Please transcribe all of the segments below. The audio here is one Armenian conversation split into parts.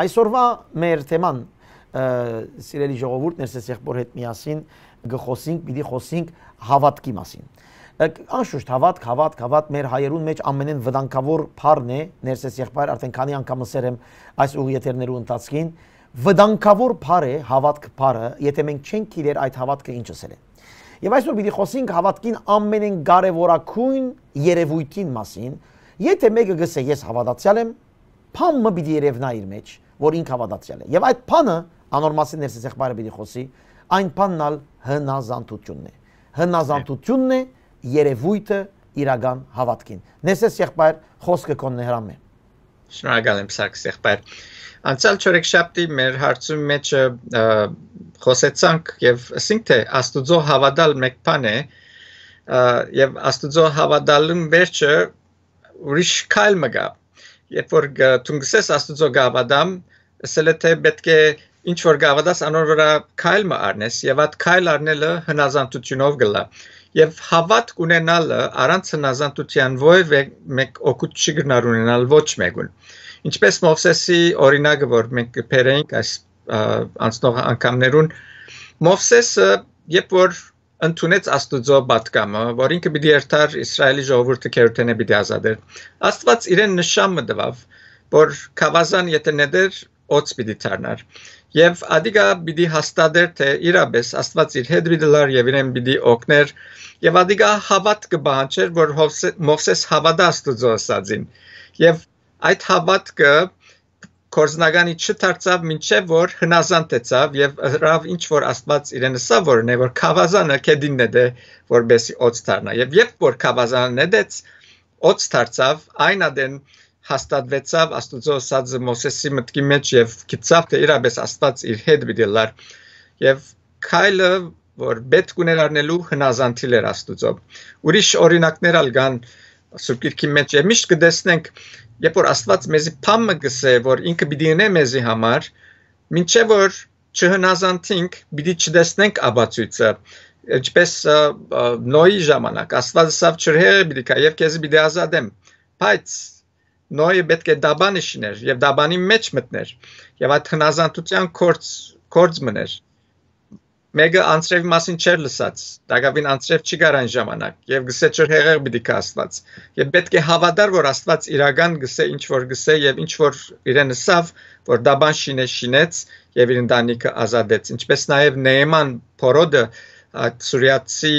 Այսօրվա մեր թեման սիրելի ժողովուրդ ներսես եղբոր հետ միասին գխոսինք, պիտի խոսինք հավատքի մասին։ Անշուշտ հավատք, հավատք, հավատք մեր հայերուն մեջ ամենեն վտանգավոր փառն է, ներսես եղբայր արդեն քանի անգամ ասեր եմ այս ուղի եթերներու ընթացքին, վտանգավոր փառ է հավատք փառը, եթե մենք չենք իրեր այդ հավատքը ինչ ասել է։ Եվ այսօր պիտի խոսենք հավատքին ամենեն կարևորակույն երևույթին մասին։ Եթե մեկը գսե ես հավատացյալ եմ, փամը պիտի երևնա իր մեջ, որ ինք հավատացյալ է։ Եվ այդ փանը անոր մասին ներսից եղբայրը պիտի խոսի, այն փանն ալ հնազանդությունն է։ Հնազանդությունն է երևույթը իրական հավատքին։ Ներսես եղբայր խոսքը կոնն է հրամե։ Շնորհակալ եմ Սաքս եղբայր։ Անցյալ չորեքշաբթի մեր հարցում մեջ խոսեցանք եւ ասինք թե Աստուծո հավատալ մեկ բան է եւ Աստուծո հավատալուն վերջը ուրիշ կայլ մը գա երբ որ դու գսես աստծո գավադամ, ասել է թե պետք է ինչ որ գավադաս անոր վրա քայլ մը արնես եւ այդ քայլ արնելը հնազանդությունով գլա եւ հավատք ունենալը առանց հնազանդության ովև մեկ օգուտ չի գնար ունենալ ոչ մեկուն ինչպես մովսեսի օրինակը որ մենք կբերենք այս անցնող անգամներուն մովսեսը երբ որ ընդունեց Աստուծո պատկամը, որ ինքը պիտի երթար Իսրայելի ժողովուրդը քերութենե պիտի ազատեր։ Աստված իրեն նշանը տվավ, որ Խավազան եթե ներ օծ պիտի դառնար։ Եվ ադիգա պիտի հաստատեր թե իրապես Աստված իր հետ պիտի լար եւ իրեն պիտի օգներ։ Եվ ադիգա հավատ կբանջեր, որ Մովսես հավատա Աստուծո ասածին։ Եվ այդ հավատքը կորզնականի չդարձավ մինչև որ հնազանդ դեցավ եւ հրավ ինչ որ աստված իրեն սա որն է որ քավազանը կեդինն է որբես օծ դառնա եւ երբ որ քավազանն է դեց օծ դարձավ այնադեն հաստատվեցավ աստուծո սած մոսեսի մտքի մեջ եւ գծավ թե իրապես աստված իր հետ դիլար եւ քայլը որ բետ կուներ արնելու հնազանդիլեր աստուծո ուրիշ օրինակներ ալ կան սուրբ գիրքի մեջ եւ միշտ կտեսնենք երբ որ Աստված մեզի փամը գսե, որ ինքը պիտի ունե մեզի համար, ինչե որ չհնազանդենք, պիտի չդեսնենք աբացույցը, ինչպես նոյի ժամանակ Աստված ասավ չրհերը պիտի կա եւ քեզ պիտի ազատեմ։ Բայց նոյը պետք է դաբան շներ եւ դաբանի մեջ մտներ եւ այդ հնազանդության կորց կորց մներ մեկը անցրևի մասին չէր լսած դակավին անցրև չի գար այն ժամանակ եւ գսե չոր հեղեղ պիտի կաստված եւ պետք է հավատար որ աստված իրական գսե ինչ որ գսե եւ ինչ որ իրեն սավ որ դաբան շինե շինեց եւ իր ընտանիքը ազատեց ինչպես նաեւ նեման փորոդը սուրիացի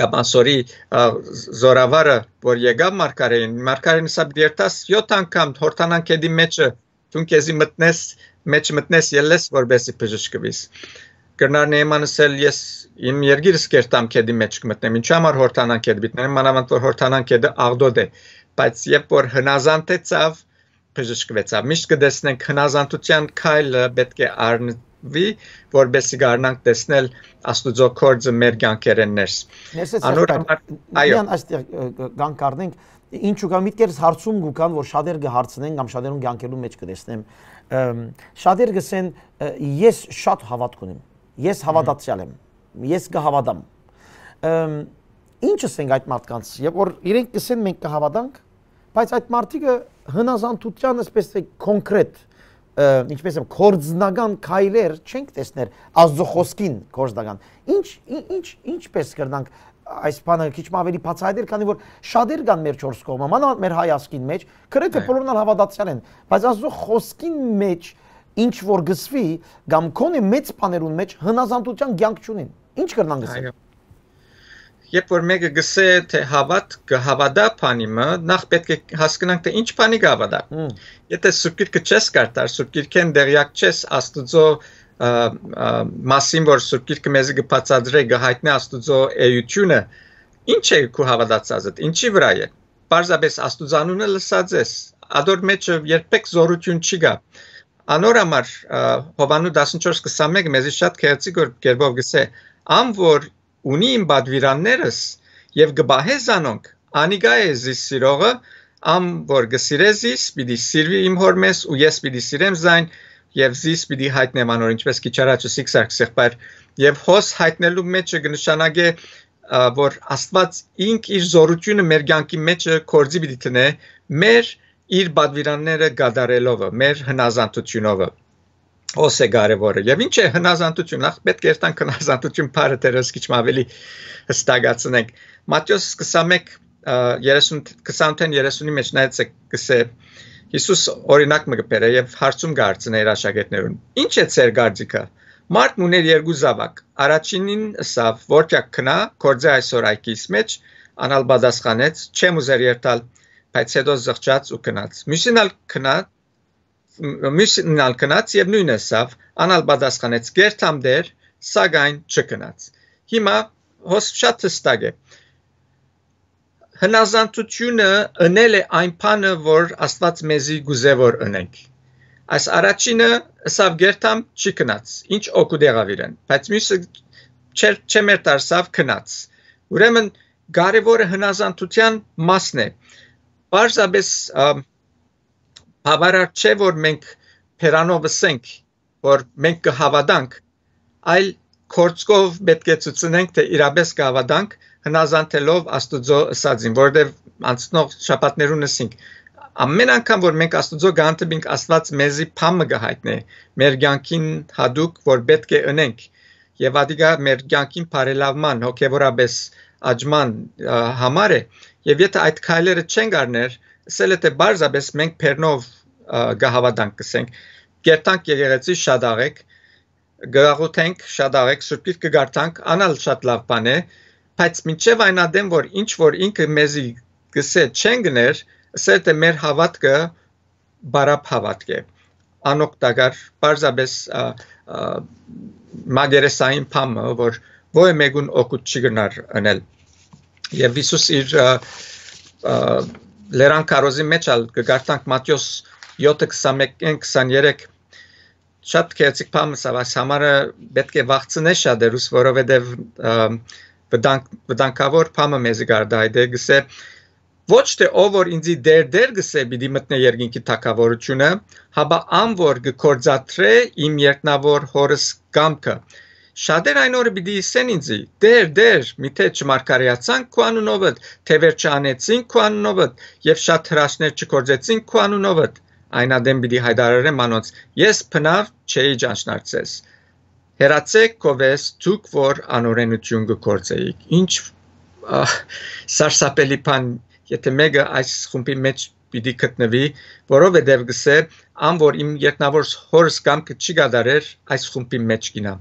գաբանսորի զորավարը որ եկավ մարգարեին մարգարեն սա դերտաս 7 անգամ հորտանանքեդի մեջը դուն քեզի մտնես մեջ մտնես ելես որբեսի բժշկվես Գնար նեմանս էլ ես իմ երգիրս կերտամ կեդի մեջ կմտնեմ։ Ինչու համար հորթանան կեդ բիտնեմ, մանավանդ որ հորթանան կեդը աղդոդ է, բայց երբ որ հնազանդեցավ, բժշկվեցավ։ Միշտ կդեսնենք հնազանդության քայլը պետք է արնվի, որբեսի գարնանք տեսնել Աստուծո կորձը մեր ցանկերեններս։ Անոր համար այո, այստեղ գանք առնենք ինչու կամ միտքերս հարցում գուքան որ շատեր կհարցնեն կամ շատերուն ցանկերու մեջ կտեսնեմ շատեր գսեն ես շատ հավատք ունեմ Ես հավատացյալ եմ։ Ես կհավատամ։ Ինչ ասենք այդ մարդկանց, երբ որ իրենք կսեն մենք կհավատանք, բայց այդ մարդիկը հնազանդության ասպես է կոնկրետ ինչպես եմ կորձնական քայլեր չենք տեսներ Աստծո խոսքին կորձնական։ Ինչ ինչ ինչպես կրնանք այս բանը քիչ ավելի բացահայտել, քանի որ շատեր կան մեր 4 կողմը, մանավանդ մեր հայ ասկին մեջ, գրեթե բոլորն հավատացյալ են, բայց Աստծո խոսքին մեջ ինչ որ գծվի կամ քոնի մեծ բաներուն մեջ հնազանդության ցանկ չունին։ Ինչ կրնան գսել։ Այո։ Երբ որ մեկը գսե թե հավատ կհավատա բանիմը, նախ պետք է հասկանանք թե ինչ բանի կհավատա։ Եթե սուրգիրքը չես կարտար, սուրգիրքեն դերյակ չես աստուծո մասին որ սուրգիրքը մեզ կբացադրի գահիտնի աստուծո էությունը, ինչ է քու հավատացածը, ինչի վրա է։ Պարզապես աստուծանունը լսած ես։ Ադոր մեջը երբեք զորություն չի գա։ Անոր համար Հովանու 14:21 մեզի շատ քերծի գերբով գսե ամ որ ունի իմ բադվիրաններս եւ գբահեզանոնք անիգա է զիս սիրողը ամ որ գսիրեզիս պիտի սիրվի իմ հորմես ու ես պիտի սիրեմ զայն եւ զիս պիտի հայտնեմ անոր ինչպես քիչարաճը 6-ը սեղբար եւ հոս հայտնելու մեջը կնշանակե որ Աստված ինք իր զորությունը մեր ցանկի մեջը կորձի պիտի տնե մեր մեջ իր բադվիրանները գադարելովը, մեր հնազանդությունովը ոս է կարևորը։ Եվ ինչ է հնազանդություն, նախ պետք է երտան հնազանդություն բարը դերս քիչ ավելի հստակացնենք։ Մատթեոս 21 30 20-ին 30-ի մեջ նայեցե գսե Հիսուս օրինակ մը գբերե եւ հարցում գարցնե իր աշակերտներուն։ Ինչ է ծեր գարձիկը։ Մարդն ուներ երկու զավակ։ Առաջինին ասավ, որ ճակ քնա, կորձե այսօր այքիս մեջ, անալ բադասխանեց, չեմ ուզեր երթալ բայց հետո զղջած ու գնաց։ Միշինալ քնած միշինալ քնած եւ նույնը սավ անալ պատասխանեց գերտամդեր, սակայն չքնաց։ Հիմա հոս շատ հստակ է։ Հնազանդությունը ընել է այն բանը, որ Աստված մեզի գուզևոր ընենք։ Այս առաջինը սավ գերտամ չի քնած։ Ինչ օգուտ եղավ իրեն, բայց միշտ չեր չմեր դարսավ քնած։ Ուրեմն կարևորը հնազանդության մասն է։ Պարզապես բավարար չէ, որ մենք Պերանովը սենք, որ մենք կհավատանք, այլ կորցկով պետք է ցուցենք, թե իրապես կհավատանք հնազանդելով Աստուծո ասածին, որտեղ անցնող շաբաթներուն ասինք, ամեն անգամ որ մենք Աստուծո գանտեբինք Աստված մեզի փամը գահիտնե մեր ցանկին հadoop որ պետք է ունենք եւ ադիգա մեր ցանկին բարելավման հոգեորապես աճման համար է Եվ եթե այդ քայլերը չեն գարներ, ասել է թե բարձաբես մենք Փեռնով գահավադանք կսենք։ Գերտանք եկեղեցի շատ աղեք, գրաղութենք շատ աղեք, սուրբիտ կգարտանք, անալ շատ լավ բան է, բայց մինչև այն ադեմ որ ինչ որ ինքը մեզի գսե չեն գներ, ասել թե մեր հավատքը բարապ հավատք է անօգտակար բարձաբես մագերեսային փամը որ ո՞ւ է մեգուն օգուտ չի գնար անել եւ Հիսուս իր լերան կարոզի մեջ ալ գարտանք Մատթեոս 7:21-23 շատ քեցիկ փամսավ այս համարը պետք է վախցնե շատերուս որովհետեւ վտանգ վտանգավոր փամը մեզ գարդա այդ է գսե ոչ թե ով որ ինձի դեր դեր գսե պիտի մտնե երկինքի թակավորությունը հաբա ամ որ գործածրե իմ երկնավոր հորս կամքը Շատեր այն օրը պիտի իսեն ինձի. «Դեր, դեր, միթե չմարգարեացան քո անունովդ, թե վեր չանեցին քո անունովդ, եւ շատ հրաշներ չկործեցին քո անունովդ»։ Այնադեմ պիտի հայտարարեմ անոնց. «Ես փնավ չէի ճանչնարցես»։ Հերացեք կովես ցուկ որ անօրենություն գործեիք։ Ինչ սարսափելի բան, եթե մեկը այս խումբի մեջ պիտի գտնվի, որովհետև գսե, ամ որ իմ երկնավոր հորս կամքը չի գադարեր այս խումբի մեջ գնա։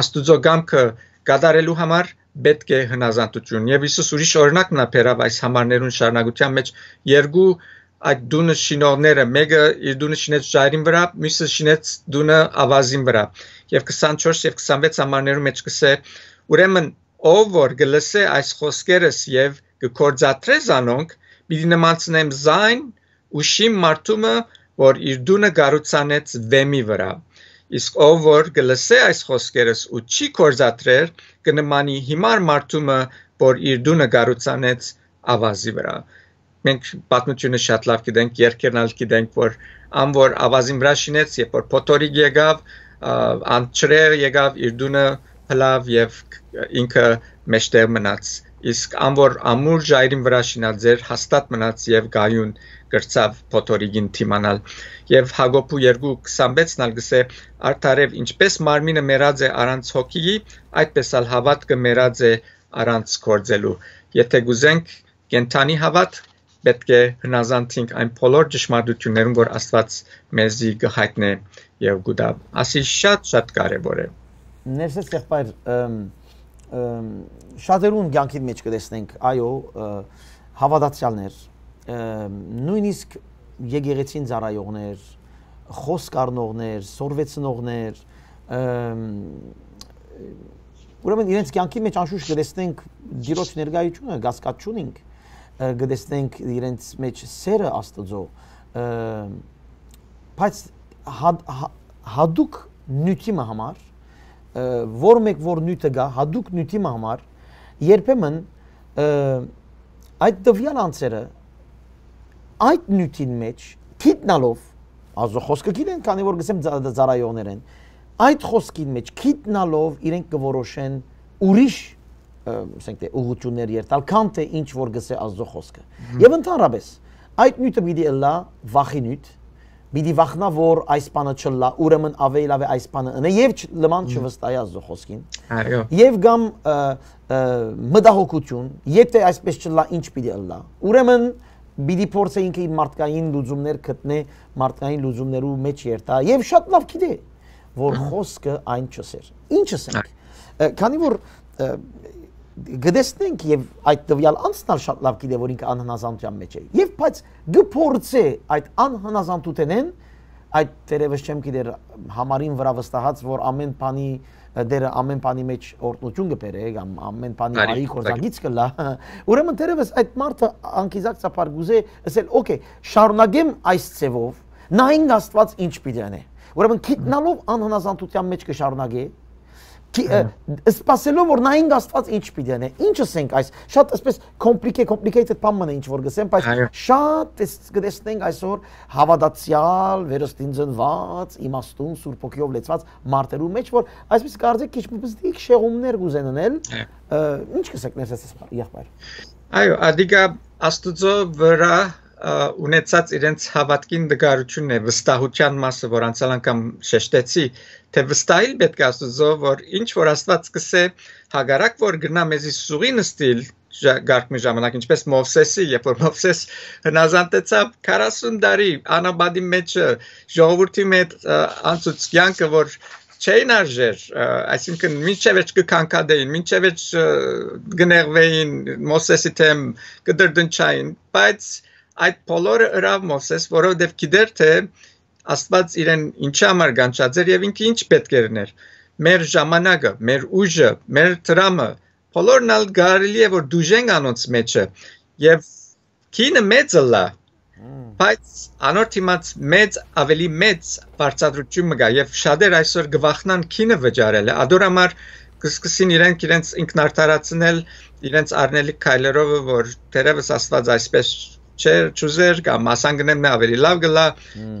Աստուծո գամքը կատարելու համար պետք է հնազանդություն եւ Հիսուս ուրիշ օրինակ նա բերավ այս համարներուն շարունակության մեջ երկու այդ դունը շինողները մեկը իր դունը շինեց ջայրին վրա մյուսը շինեց դունը ավազին վրա եւ 24 եւ 26 համարներու մեջ կսե ուրեմն ով որ գլսե այս խոսքերս եւ կկործատրես անոնք պիտի նմանցնեմ զայն ու շիմ մարդումը որ իր դունը գառուցանեց վեմի վրա Իսկ ով որ գլսե այս խոսքերս ու չի կորզատրեր, կնմանի հիմար մարդումը, որ իր դունը գառուցանեց ավազի վրա։ Մենք պատմությունը շատ լավ գիտենք, երկերն ալ գիտենք, որ անոր ավազին վրա շինեց, երբ որ փոթորիկ եկավ, անչրեր եկավ իր դունը հլավ եւ ինքը մեջտեղ մնաց իսկ անոր ամուր ժայրին վրա շինած ձեր հաստատ մնաց եւ գայուն գրծավ փոթորիգին թիմանալ եւ Հագոբու 2:26-ն ալ գսե արդարև ինչպես մարմինը մեռած է առանց հոգիի այդպես ալ հավատքը մեռած է առանց կործելու եթե գուզենք կենթանի հավատ պետք է հնազանդենք այն բոլոր ճշմարտություններուն որ Աստված մեզի գհայտնե եւ գուտա ասի շատ շատ կարեւոր է ներսես եղբայր շատերուն ցանկի մեջ կտեսնենք այո հավատացյալներ նույնիսկ եկեղեցին ծառայողներ, խոսք առնողներ, սորվեցնողներ, ուրեմն իրենց կյանքի մեջ անշուշտ գրեցնենք դիրոջ ներգայությունը, գասկաչունինք, գրեցնենք իրենց մեջ սերը Աստծո, բայց հա-, հա-, հադուկ նյութիմը համար, որ մեկ որ նյութը գա, հադուկ նյութիմը համար երբեմն այդ դվյալ անձերը այդ նյութին մեջ քիտնալով ազո խոսքը գիտեն, քանի որ գսեմ ծարայողներ են, այդ խոսքին մեջ քիտնալով իրենք կորոշեն ուրիշ ասենք թե ուղություններ երթալ, քան թե ինչ որ գսե ազո խոսքը։ Եվ ընդհանրապես այդ նյութը պիտի լա վախի նյութ, պիտի վախնա որ այս բանը չլա, ուրեմն ավելի լավ է այս բանը ընե եւ լման չվստահի ազո խոսքին։ Այո։ Եվ կամ մտահոգություն, եթե այսպես չլա, ինչ պիտի լա։ Ուրեմն Բիդի փորձը ինքը մարդկային լուծումներ գտնե, մարդկային լուծումներու մեջ երտա եւ շատ լավ գիտե, որ խոսքը այն չսեր։ Ինչ ասենք։ Քանի որ գտեսնենք եւ այդ տվյալ անցնալ շատ լավ գիտե, որ ինքը անհնազանդության մեջ է։ Եվ բայց գփորձե այդ անհնազանդութենեն այդ դերևս չեմ գիտեր համարին վրա վստահած, որ ամեն բանի դերը ամեն բանի մեջ օրտնություն կբերե, կամ ամեն բանի արի կորզագից կլա։ Ուրեմն դերևս այդ մարդը անկիզակցաբար գուզե ասել, օքեյ, շարունակեմ այս ձևով, նայենք Աստված ինչ պիտի անի։ Ուրեմն գիտնալով անհնազանդության մեջ կշարունակե, Հա։ սпасելով որ նայենք Աստված ինչ պիտի անե։ Ինչս ենք այս շատ այսպես complicated complicated բանն է ինչ որ գսեմ, բայց շատ էս գտեսնենք այսօր հավատացյալ, վերստինձնված, իմաստուն Սուրբ ոգիով լեցված մարդերու մեջ, որ այսպես կարծեք քիչ-մոտ շեղումներ կուզենանել։ Ինչ կսեք ներսես եղբայր։ Այո, adică Աստծո վրա ունեցած իրենց հավատքին դգարությունն է վստահության մասը, որ անցյալ անգամ շեշտեցի, թե վստահիլ պետք է Աստծո, որ ինչ որ Աստված սկսե հագարակ որ գնա մեզի սուղի նստիլ գարկմի ժամանակ ինչպես Մովսեսի, երբ որ Մովսես հնազանդեցավ 40 տարի անաբադի մեջ ժողովրդի մեջ անցուց կյանքը, որ չէին արժեր, այսինքն մինչև էջ կքանքադեին, մինչև էջ գներվեին, Մոսեսի թեմ կդրդնչային, բայց այդ բոլորը ըրավ Մովսես, որովհետև գիտեր թե Աստված իրեն ինչի համար գանչած էր եւ ինքը ինչ պետք էր ներ։ Մեր ժամանակը, մեր ուժը, մեր տրամը, բոլորն ալ գարելի է որ դուժենք անոնց մեջը եւ քինը մեծը լա բայց անոր թիմած մեծ ավելի մեծ բարձրացում կա եւ շատեր այսօր գվախնան քինը վճարել է ադորամար կսկսին իրենք իրենց ինքնարտարացնել իրենց արնելի քայլերով որ դերևս աստված այսպես չեր ճուզեր կամ մասանգնեմն ավելի լավ գլա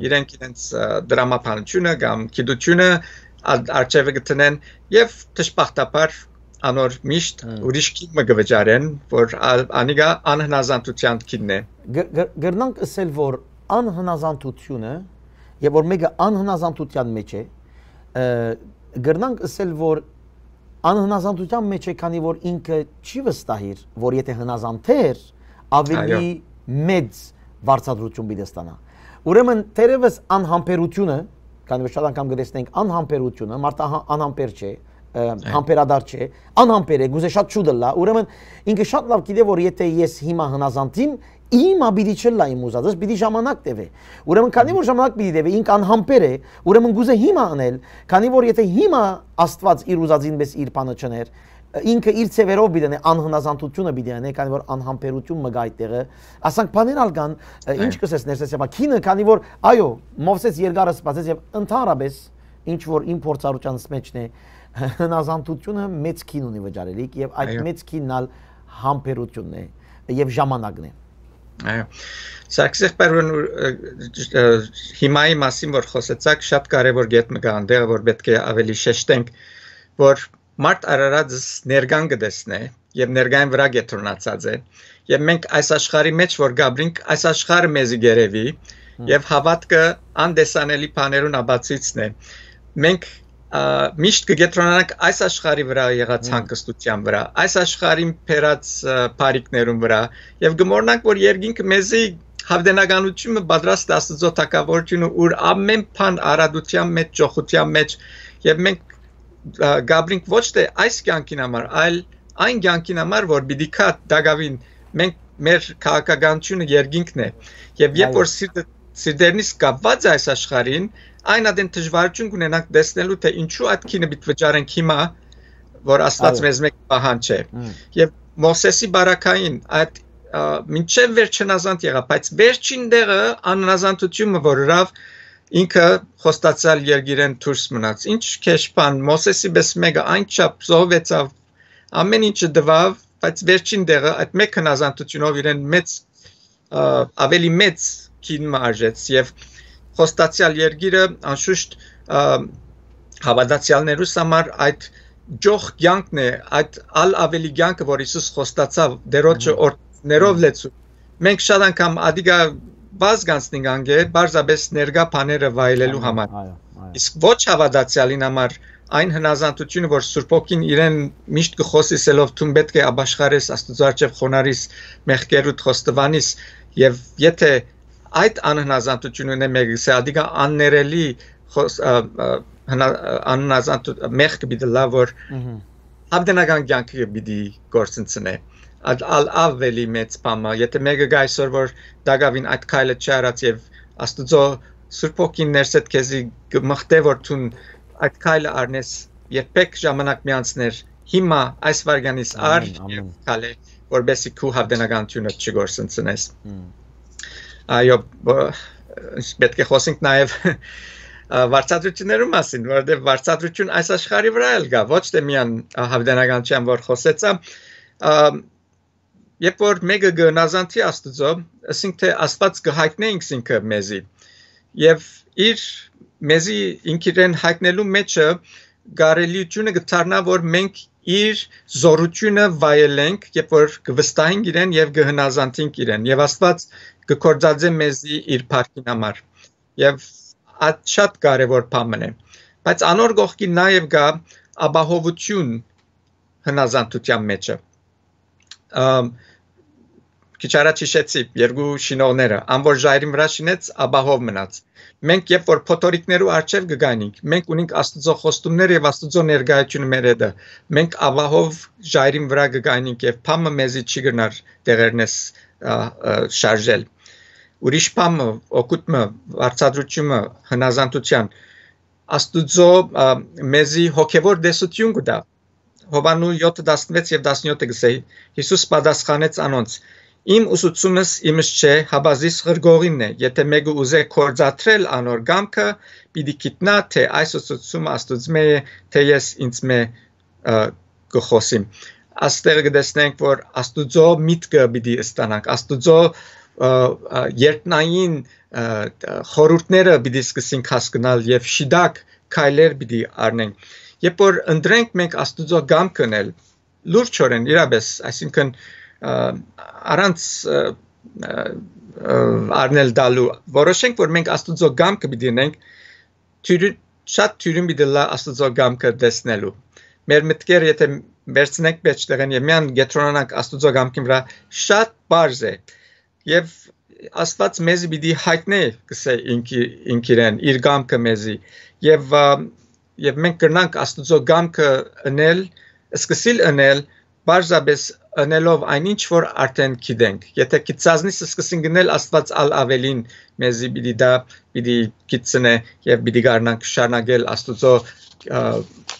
իրենք իրենց դրամապանությունը կամ գիտությունը արժևը գտնեն եւ դժբախտաբար անոր միշտ ուրիշ կին մգվճարեն որ անիգա անհնազանդության կինն է գրնանք ասել որ անհնազանդությունը եւ որ մեկը անհնազանդության մեջ է գրնանք ասել որ անհնազանդության մեջ է քանի որ ինքը չի վստահիր որ եթե հնազանդեր ավելի Այո մեծ վարչադրություն պիտի ստանա։ Ուրեմն թերևս անհամբերությունը, քանի որ շատ անգամ գրեցնենք անհամբերությունը, մարդը անհամբեր չէ, համբերադար չէ, անհամբեր է, գուզե շատ շուտ լա։ Ուրեմն ինքը շատ լավ գիտե, որ եթե ես հիմա հնազանդիմ, իմ աբիդի չլա իմ ուզածս, պիտի ժամանակ տևե։ Ուրեմն քանի որ ժամանակ պիտի տևե, ինք անհամբեր է, ուրեմն գուզե հիմա անել, քանի որ եթե հիմա Աստված իր ուզածին մեզ իր բանը չներ, ինքը իր ծևերով բիդենե անհնազանդությունը բիդենե քանի որ անհամբերություն մգա այդտեղը ասանք բաներալ կան ինչ կսես ներսես եւա քինը քանի որ այո մովսես երկարը սպասեց եւ ընդհանրապես ինչ որ իմ փորձառությանս մեջն է հնազանդությունը մեծ քին ունի վճարելիք եւ այդ մեծ քիննալ համբերությունն է եւ ժամանակն է Այո։ Սաքսեղ բերուն հիմայի մասին որ խոսեցաք շատ կարևոր գետ մգա այնտեղ որ պետք է ավելի շեշտենք որ մարդ Արարածս ներգան կդեսնե եւ ներգային վրա գեթորնացած է եւ մենք այս աշխարի մեջ որ գաբրինք այս աշխարը մեզի գերեվի եւ հավատքը անդեսանելի բաներուն աբացիցն է մենք միշտ կգետրոնանանք այս աշխարի վրա եղած հանգստության վրա, այս աշխարին փերած բարիկներուն վրա եւ գմորնանք որ երկինքը մեզի հավդենականությունը պատրաստ աստծո թակավորությունը ուր ամեն բան արադության մեջ, ճոխության մեջ եւ մենք Գաբրինք ոչ թե այս կյանքին համար, այլ այն կյանքին համար, որ պիտի կա դակավին մենք մեր քաղաքականությունը երկինքն է։ Եվ երբ որ սիրտը սիրտերնից կապված է այս աշխարհին, այն ադեն դժվարություն կունենանք տեսնելու թե ինչու այդ քինը պիտի վճարենք հիմա, որ Աստված մեզ մեկ պահանջ է։ Եվ Մոսեսի բարակային այդ մինչև վերջնազանդ եղավ, բայց վերջին դեղը աննազանդությունը, որ հրավ որ ինքը խոստացյալ երգիրեն դուրս մնաց ինչ քեշփան մոսեսի բես մեգա այնչափ զովեցավ ամեն ինչը դվավ բայց վերջին դերը այդ մեկ հնազանդությունով իրեն մեծ ավելի մեծ քին մարժեց եւ խոստացյալ երգիրը անշուշտ հավատացյալներու համար այդ ջող կյանքն է այդ ալ ավելի կյանքը որ Հիսուս խոստացավ դերոջը օրներով լեցու մենք շատ անգամ ադիգա բազգանցնինգ անգեր բարձաբես ներգա բաները վայելելու համար։ Իսկ ոչ հավատացյալին համար այն հնազանդությունը, որ Սուրբոքին իրեն միշտ գխոսիսելով թուն պետք է աբաշխարես Աստծո արչև խոնարիս մեղքերուտ խոստվանիս եւ եթե այդ անհնազանդությունը ունե մեգս է, ադիգա աններելի խոս անհնազանդ մեղք բիդլա որ Աբդենական կյանքը պիտի գործընծնե։ Ահա ավելի մեծ բան է եթե մեկը գայսոր որ դակավին այդ քայլը չարած եւ աստծո սուրբոքին ներսեդ քեզի մխտե որ ցուն այդ քայլը արնես երբեք ժամանակ միանցներ հիմա այս վարգանից ար քալե որբեսի քու հավդենականությունը չգործընցնես այո պետք է խոսենք նաեւ վարչատրությունների մասին, որովհետև վարչատրություն այս աշխարհի վրա էլ գա, ոչ թե միան հավդենական չեմ, որ խոսեցա, երբ որ մեկը գնազանցի Աստծո, ասենք թե Աստված կհայտնի ինքը մեզի։ Եվ իր մեզի ինքերեն հայտնելու մեջը գարելիությունը գտարնա, որ մենք իր զորությունը վայելենք, երբ որ կվստահենք իրեն եւ կհնազանդենք իրեն։ Եվ Աստված կկործածի մեզի իր փառքին համար։ Եվ այդ շատ կարևոր բան է։ Բայց անոր գողքի նաեւ գա ապահովություն հնազանդության մեջը։ մեջ քիչ առաջ հիշեցի երկու շինողները ամբողջ ժայռի վրա շինեց աբահով մնաց մենք երբ որ փոթորիկներու արչև գգանինք մենք ունենք աստծո խոստումներ եւ աստծո ներկայությունը մեր հետ մենք աբահով ժայռի վրա գգանինք եւ փամը մեզի չի գնար տեղերնես շարժել ուրիշ փամը օկուտմը արծադրությունը հնազանդության աստուծո մեզի հոգևոր դեսություն գտա Հովանու 7:16 եւ 17-ը գսեի Հիսուս պատասխանեց անոնց Իմ ուսուցումս իմս չէ, հաբազիս ղրգողինն է։ Եթե մեկը ուզե կորցատրել անոր գամքը, պիտի գիտնա, թե այս ուսուցումը աստուծմե է, թե ես ինձ մե գխոսիմ։ Աստեղ գտեսնենք, որ աստուծո միտքը պիտի ստանանք, աստուծո երտնային խորհուրդները պիտի սկսենք հասկանալ եւ շիդակ քայլեր պիտի առնենք երբ որ ընտրենք մենք Աստուծո գամքն էլ լուրջորեն իրապես, այսինքն առանց արնել դալու որոշենք որ մենք Աստուծո գամքը պիտի ունենք շատ թյուրին պիտի լա Աստուծո գամքը տեսնելու մեր մտքերը եթե վերցնենք մեջտեղեն եւ միան գետրոնանանք Աստուծո գամքին վրա շատ բարձ է եւ Աստված մեզ պիտի հայտնի գսե ինքի ինքիրեն իր գամքը մեզի եւ եւ մենք կրնանք Աստծո գամքը ընել, սկսիլ ընել, բարձրապես ընելով այնինչ որ արդեն գիտենք։ Եթե գծածնից սկսին գնել Աստված ալ ավելին, մեզի պիտի դա պիտի գծնե եւ պիտի գարնանք շարնագել Աստծո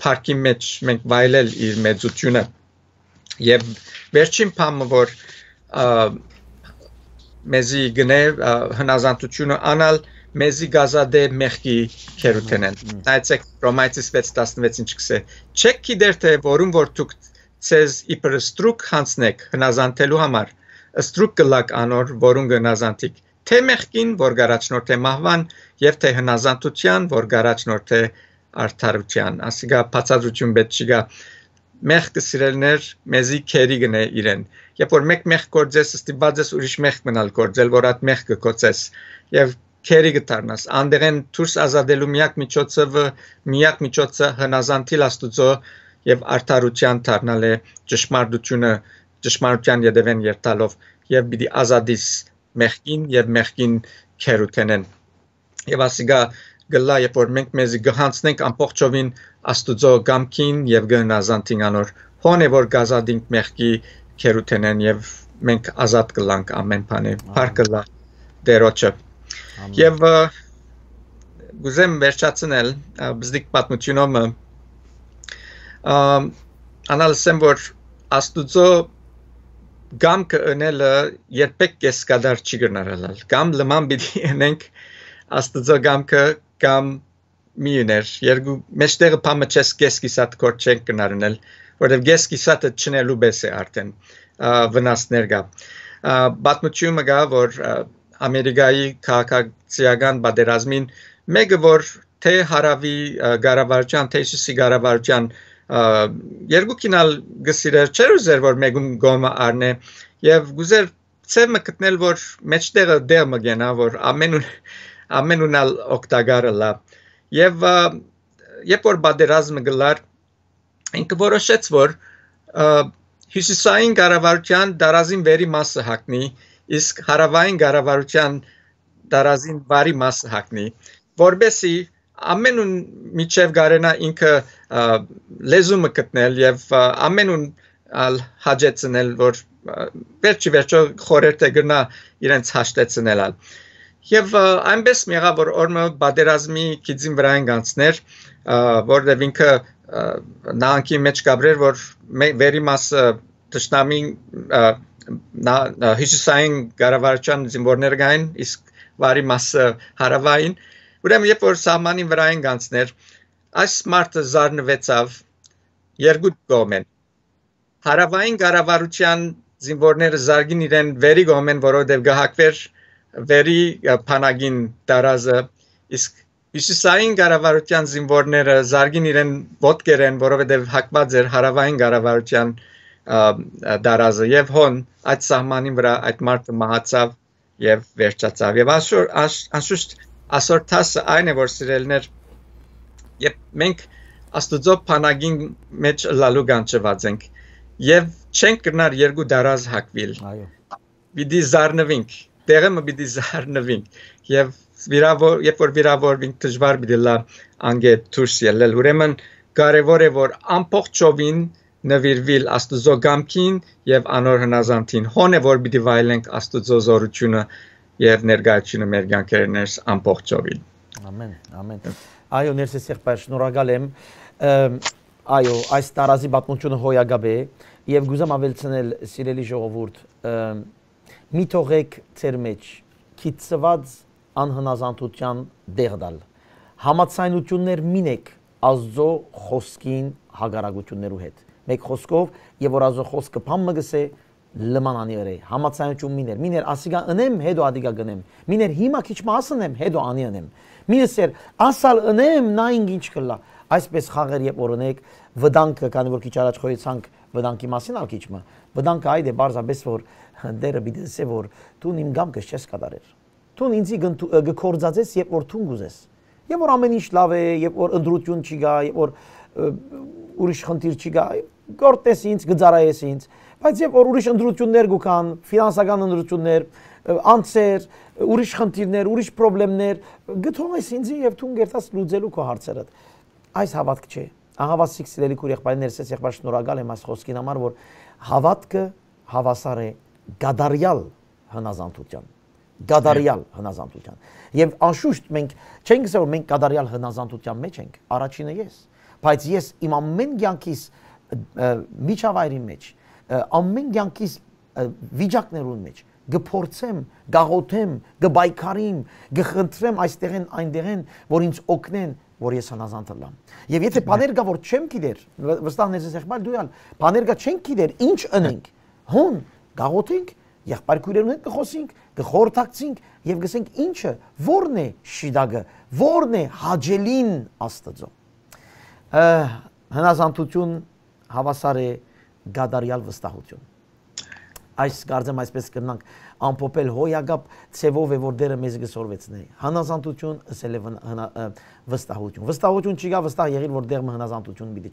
парքի մեջ մենք վայելել իր մեծությունը։ Եվ վերջին բանը որ մեզի գնել հնազանդությունը անալ մեզի գազադե մեղքի քերուտենեն նայեցեք ռոմայցի 6:16 ինչ կսե չեք գիտեր թե որում որ դուք ցեզ իբր ստրուկ հանցնեք հնազանդելու համար ստրուկ գլակ անոր որուն գնազանտիկ թե մեղքին որ գարաչնորդ է մահվան եւ թե հնազանդության որ գարաչնորդ է արդարության ասիկա բացադրություն պետք չի գա մեղքը սիրելներ մեզի քերի գնե իրեն երբ որ մեկ մեղ կործես ստիպված ես ուրիշ մեղ մնալ կործել որ այդ մեղքը կործես եւ քերի գտարնաս անդերեն դուրս ազատելու միակ միջոցը միակ միջոցը հնազանդիլ աստուծո եւ արդարության դառնալ է ճշմարտությունը ճշմարտության յետևեն երթալով եւ պիտի ազատիս մեղքին եւ մեղքին քերութենեն եւ ասիգա գլա երբ որ մենք մեզ գահանցնենք ամբողջովին աստուծո գամքին եւ գնազանտին անոր հոն է որ գազադինք մեղքի քերութենեն եւ մենք ազատ կլանք ամեն բանը փարկլա դերոջը Եվ գուզեմ վերջացնել բզդիկ պատմությունում անալսեմ որ աստուծո գամքը ընելը երբեք կես կդար չի գնարալալ կամ լման պիտի ընենք աստծո գամքը կամ մի ուներ երկու մեջտեղը փամը չես կես կիսատ կոր չեն գնարնել որովհետև կես կիսատը չնելու բես է արդեն վնասներ գա պատմությունը գա որ Ամերիկայի քաղաքացիական բادرազմին մեկը որ թե հարավի գարավարչյան թե շիսի գարավարչյան երկու կինալ գսիրեր չեր ուզեր որ մեկում գոմը արնե եւ գուզեր ծեմը գտնել որ մեջտեղը դեր մգենա որ ամեն ամենունալ օկտագարը լա եւ երբ որ բادرազմը գլար ինքը որոշեց որ հյուսիսային գարավարչյան դարազին վերի մասը հակնի իսկ հարավային գարավարության դարազին բարի մասը հակնի, որբեսի ամենուն միջև գարենա ինքը լեզումը գտնել եւ ամենուն ալ հաջեցնել որ վերջի վերջո խորերտ է գնա իրենց հաշտեցնելալ եւ այնպես միեղա որ օրը բادرազմի քիզին վրան գանցներ որտեղ ինքը նանքի մեջ գաբրեր որ վերի մասը ճշտամին նա հյուսիսային գարավարչան զինվորներ գային, իսկ վարի մասը հարավային։ Ուրեմն երբ որ սահմանին վրա են գանցներ, այս մարտը զառնվեցավ երկու կողմեն։ Հարավային գարավարության զինվորները զարգին իրեն վերի գոմեն, որովհետև գահակվեր վերի փանագին տարազը, իսկ հյուսիսային գարավարության զինվորները զարգին իրեն ոտկեր են, որովհետև հակված էր հարավային գարավարության զինվորները դարազը եւ հոն այդ սահմանին վրա այդ մարդը մահացավ եւ վերջացավ եւ այսօր անշուշտ այսօր տասը այն է որ սիրելներ եւ մենք աստուծո փանագին մեջ լալու գանչված ենք եւ չենք գնար երկու դարազ հակվել այո պիտի զառնվենք տեղը մը պիտի զառնվենք եւ վիրավոր երբ որ վիրավորվենք դժվար պիտի լա անգե դուրս ելել ուրեմն կարևոր է որ ամբողջովին նվիրվել Աստուծո գամքին եւ անոր հնազանդին։ Հոն է որ պիտի վայելենք Աստուծո զորությունը եւ ներկայությունը մեր ցանկերներս ամբողջովին։ Ամեն, ամեն։ Այո, ներսես եղբայր, շնորհակալ եմ։ Այո, այս տարազի պատմությունը հոյակապ է եւ գուզամ ավելցնել սիրելի ժողովուրդ, մի թողեք ծեր մեջ քիծված անհնազանդության դեղ դալ։ Համացայնություններ մինեք Աստծո խոսքին հագարագություններու հետ մեկ խոսքով եւ որ ազո խոսքը փամը գսե լմանանի վրա համացանջում միներ միներ ասիգա ընեմ հետո ադիգա գնեմ միներ հիմա քիչ մասն եմ հետո անի անեմ մինեսեր ասալ ընեմ նա ինգ ինչ կլա այսպես խաղեր եւ օրնեք վտանգը քանի որ քիչ առաջ խորեցանք վտանգի մասին ալ քիչը վտանգը այդ է բարձրապես որ դերը բիդես է որ դու իմ գամքը չես կատարել դու ինձի գկործածես եւ որ դու գուզես Եվ որ ամեն ինչ լավ է, եւ որ ընդրություն չի գա, եւ որ ուրիշ խնդիր չի գա, գործես ինձ, գծարայես ինձ, բայց եւ որ ուրիշ ընդրություններ գուքան, ֆինանսական ընդրություններ, անցեր, ուրիշ խնդիրներ, ուրիշ խնդիրներ, գթողես ինձ եւ թուն գերտաս լուծելու քո հարցերդ։ Այս հավատք չէ։ Ահավասիկ սիրելի քուր եղբայրներս, ես եղբայր շնորհակալ եմ այս խոսքին համար, որ հավատքը հավասար է գադարյալ հնազանդության գադարյալ հնազանդության։ Եվ անշուշտ մենք չենք ասել որ մենք գադարյալ հնազանդության մեջ ենք, առաջինը ես, բայց ես իմ ամեն յանքիս միջավայրի մեջ, ամեն ցանկիս վիճակներուն մեջ գփորձեմ, գաղոթեմ, գբայքարիմ, գխնդրեմ այստեղեն այնտեղեն, որ ինձ օգնեն, որ ես հանազանդ լամ։ Եվ եթե բաներ կա, որ չեմ գիտեր, վստահներս ես եղբայր դու ալ, բաներ կա չեն գիտեր, ինչ ընենք։ Հոն, գաղոթենք, եղբայր քույրերուն հետ կխոսենք, կխորհրդակցենք եւ գսենք ինչը, ո՞րն է շիդագը, ո՞րն է հաջելին Աստծո։ Հնազանդություն հավասար է գադարյալ վստահություն։ Այս կարծեմ այսպես կնանք ամփոփել հոյագապ ցևով է որ դերը մեզ գսորվեցնի։ Հանազանդություն ըսել է վստահություն։ Վստահություն չի գա վստահ եղիր որ դերը հնազանդություն մի